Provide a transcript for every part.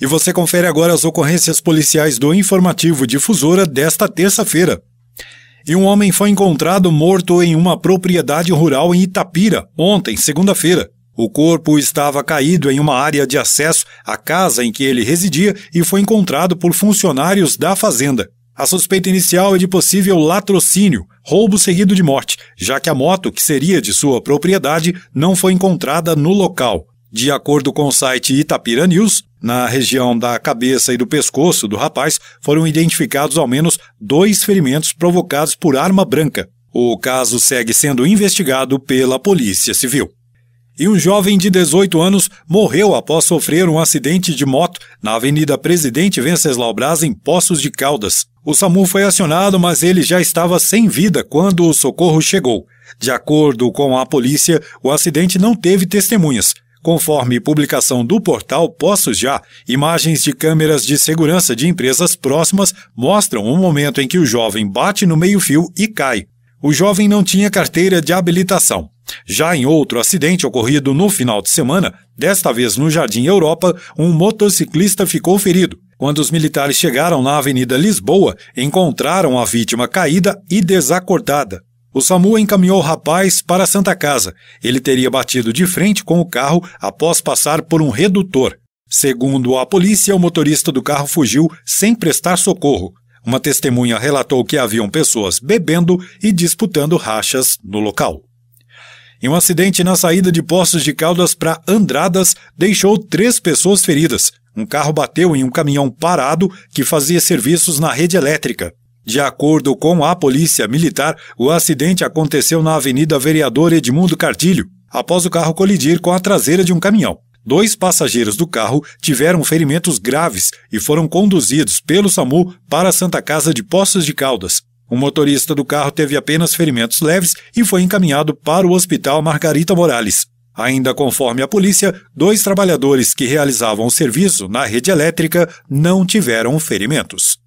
E você confere agora as ocorrências policiais do informativo Difusora desta terça-feira. E um homem foi encontrado morto em uma propriedade rural em Itapira, ontem, segunda-feira. O corpo estava caído em uma área de acesso à casa em que ele residia e foi encontrado por funcionários da fazenda. A suspeita inicial é de possível latrocínio, roubo seguido de morte, já que a moto, que seria de sua propriedade, não foi encontrada no local. De acordo com o site Itapira News, na região da cabeça e do pescoço do rapaz foram identificados ao menos dois ferimentos provocados por arma branca. O caso segue sendo investigado pela Polícia Civil. E um jovem de 18 anos morreu após sofrer um acidente de moto na Avenida Presidente Venceslau Braz, em Poços de Caldas. O SAMU foi acionado, mas ele já estava sem vida quando o socorro chegou. De acordo com a polícia, o acidente não teve testemunhas. Conforme publicação do portal Poços Já, imagens de câmeras de segurança de empresas próximas mostram o momento em que o jovem bate no meio-fio e cai. O jovem não tinha carteira de habilitação. Já em outro acidente ocorrido no final de semana, desta vez no Jardim Europa, um motociclista ficou ferido. Quando os militares chegaram na Avenida Lisboa, encontraram a vítima caída e desacordada. O SAMU encaminhou o rapaz para a Santa Casa. Ele teria batido de frente com o carro após passar por um redutor. Segundo a polícia, o motorista do carro fugiu sem prestar socorro. Uma testemunha relatou que haviam pessoas bebendo e disputando rachas no local. Em um acidente na saída de Poços de Caldas para Andradas, deixou três pessoas feridas. Um carro bateu em um caminhão parado que fazia serviços na rede elétrica. De acordo com a Polícia Militar, o acidente aconteceu na Avenida Vereador Edmundo Cartilho, após o carro colidir com a traseira de um caminhão. Dois passageiros do carro tiveram ferimentos graves e foram conduzidos pelo SAMU para a Santa Casa de Poços de Caldas. O motorista do carro teve apenas ferimentos leves e foi encaminhado para o Hospital Margarita Morales. Ainda conforme a polícia, dois trabalhadores que realizavam o serviço na rede elétrica não tiveram ferimentos.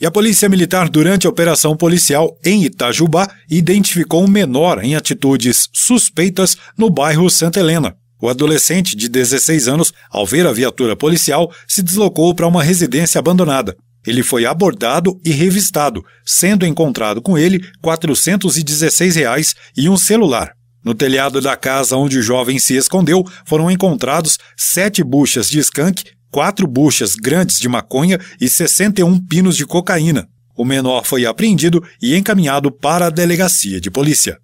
E a Polícia Militar, durante a operação policial em Itajubá, identificou um menor em atitudes suspeitas no bairro Santa Helena. O adolescente, de 16 anos, ao ver a viatura policial, se deslocou para uma residência abandonada. Ele foi abordado e revistado, sendo encontrado com ele R$ reais e um celular. No telhado da casa onde o jovem se escondeu, foram encontrados sete buchas de skunk quatro buchas grandes de maconha e 61 pinos de cocaína. O menor foi apreendido e encaminhado para a delegacia de polícia.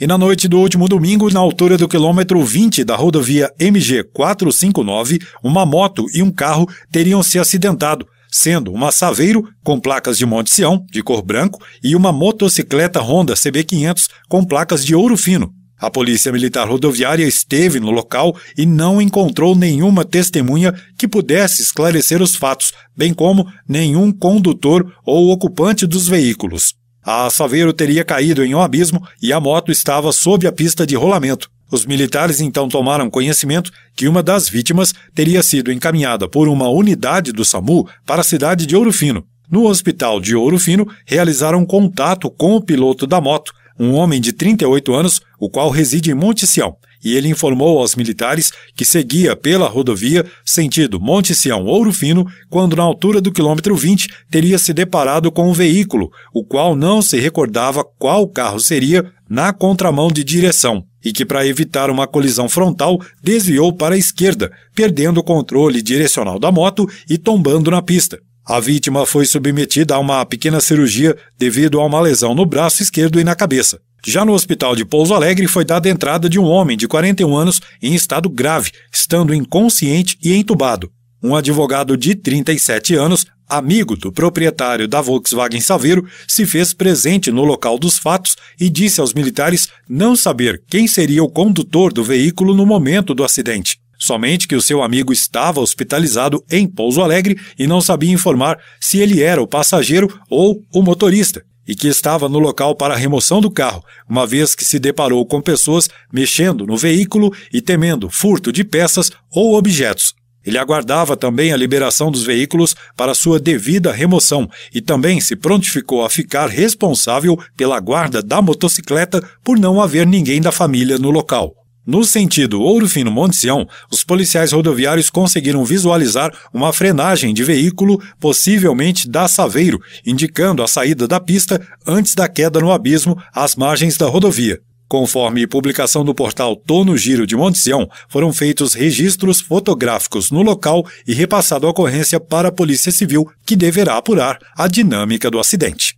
E na noite do último domingo, na altura do quilômetro 20 da rodovia MG 459, uma moto e um carro teriam se acidentado, sendo uma Saveiro com placas de Monte Sião, de cor branco, e uma motocicleta Honda CB500 com placas de ouro fino. A Polícia Militar Rodoviária esteve no local e não encontrou nenhuma testemunha que pudesse esclarecer os fatos, bem como nenhum condutor ou ocupante dos veículos. A Saveiro teria caído em um abismo e a moto estava sob a pista de rolamento. Os militares então tomaram conhecimento que uma das vítimas teria sido encaminhada por uma unidade do SAMU para a cidade de Ouro Fino. No hospital de Ouro Fino, realizaram contato com o piloto da moto, um homem de 38 anos, o qual reside em Monte Sião, e ele informou aos militares que seguia pela rodovia sentido Monte Sião Ouro Fino, quando na altura do quilômetro 20 teria se deparado com um veículo, o qual não se recordava qual carro seria na contramão de direção e que para evitar uma colisão frontal desviou para a esquerda, perdendo o controle direcional da moto e tombando na pista. A vítima foi submetida a uma pequena cirurgia devido a uma lesão no braço esquerdo e na cabeça. Já no hospital de Pouso Alegre foi dada entrada de um homem de 41 anos em estado grave, estando inconsciente e entubado. Um advogado de 37 anos, amigo do proprietário da Volkswagen Saveiro, se fez presente no local dos fatos e disse aos militares não saber quem seria o condutor do veículo no momento do acidente somente que o seu amigo estava hospitalizado em Pouso Alegre e não sabia informar se ele era o passageiro ou o motorista, e que estava no local para a remoção do carro, uma vez que se deparou com pessoas mexendo no veículo e temendo furto de peças ou objetos. Ele aguardava também a liberação dos veículos para sua devida remoção e também se prontificou a ficar responsável pela guarda da motocicleta por não haver ninguém da família no local. No sentido Ouro Fino Monte Sião, os policiais rodoviários conseguiram visualizar uma frenagem de veículo, possivelmente da Saveiro, indicando a saída da pista antes da queda no abismo às margens da rodovia. Conforme publicação do portal Tono Giro de Monte Sião, foram feitos registros fotográficos no local e repassado a ocorrência para a Polícia Civil, que deverá apurar a dinâmica do acidente.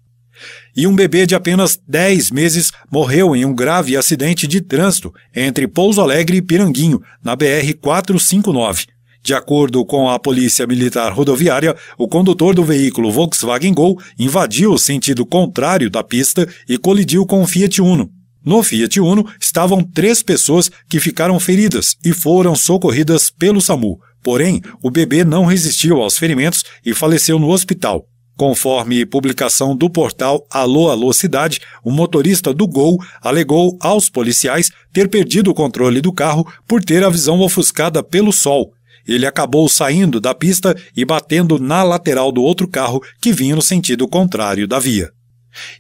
E um bebê de apenas 10 meses morreu em um grave acidente de trânsito entre Pouso Alegre e Piranguinho, na BR 459. De acordo com a Polícia Militar Rodoviária, o condutor do veículo Volkswagen Gol invadiu o sentido contrário da pista e colidiu com o Fiat Uno. No Fiat Uno estavam três pessoas que ficaram feridas e foram socorridas pelo SAMU. Porém, o bebê não resistiu aos ferimentos e faleceu no hospital. Conforme publicação do portal Alô Alô Cidade, o motorista do Gol alegou aos policiais ter perdido o controle do carro por ter a visão ofuscada pelo sol. Ele acabou saindo da pista e batendo na lateral do outro carro que vinha no sentido contrário da via.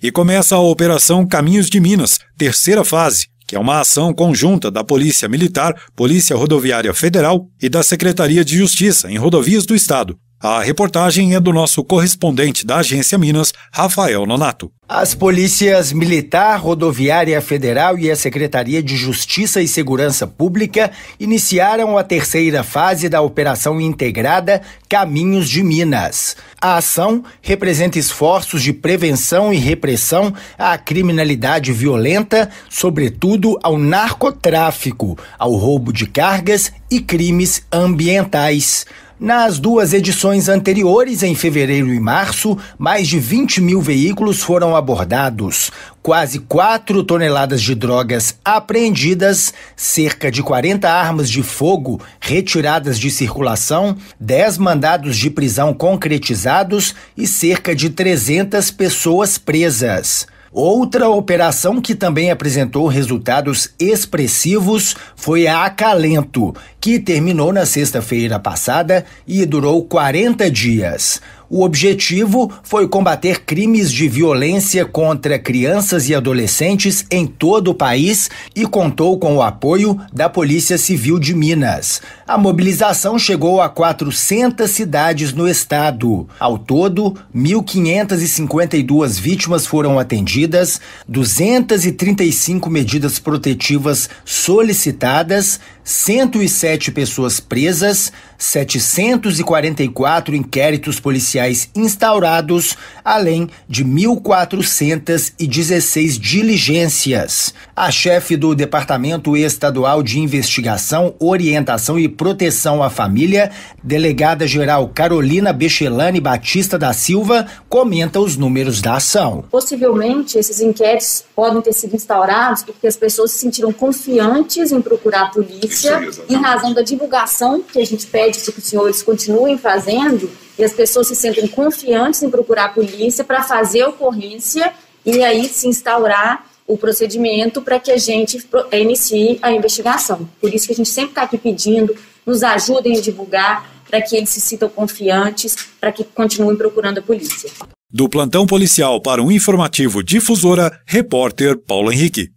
E começa a Operação Caminhos de Minas, terceira fase, que é uma ação conjunta da Polícia Militar, Polícia Rodoviária Federal e da Secretaria de Justiça em Rodovias do Estado, a reportagem é do nosso correspondente da Agência Minas, Rafael Nonato. As polícias Militar, Rodoviária Federal e a Secretaria de Justiça e Segurança Pública iniciaram a terceira fase da operação integrada Caminhos de Minas. A ação representa esforços de prevenção e repressão à criminalidade violenta, sobretudo ao narcotráfico, ao roubo de cargas e crimes ambientais. Nas duas edições anteriores, em fevereiro e março, mais de 20 mil veículos foram abordados, quase 4 toneladas de drogas apreendidas, cerca de 40 armas de fogo retiradas de circulação, 10 mandados de prisão concretizados e cerca de 300 pessoas presas. Outra operação que também apresentou resultados expressivos foi a Acalento, que terminou na sexta-feira passada e durou 40 dias. O objetivo foi combater crimes de violência contra crianças e adolescentes em todo o país e contou com o apoio da Polícia Civil de Minas. A mobilização chegou a 400 cidades no estado. Ao todo, 1.552 vítimas foram atendidas, 235 medidas protetivas solicitadas, 107 pessoas presas, 744 inquéritos policiais instaurados, além de 1.416 diligências. A chefe do Departamento Estadual de Investigação, Orientação e Proteção à Família, delegada geral Carolina Bechelani Batista da Silva, comenta os números da ação. Possivelmente esses inquéritos podem ter sido instaurados porque as pessoas se sentiram confiantes em procurar a polícia Isso, em razão da divulgação que a gente pede que os senhores continuem fazendo e as pessoas se sentem confiantes em procurar a polícia para fazer ocorrência e aí se instaurar o procedimento para que a gente inicie a investigação. Por isso que a gente sempre está aqui pedindo, nos ajudem a divulgar, para que eles se sintam confiantes, para que continuem procurando a polícia. Do plantão policial para um informativo difusora, repórter Paulo Henrique.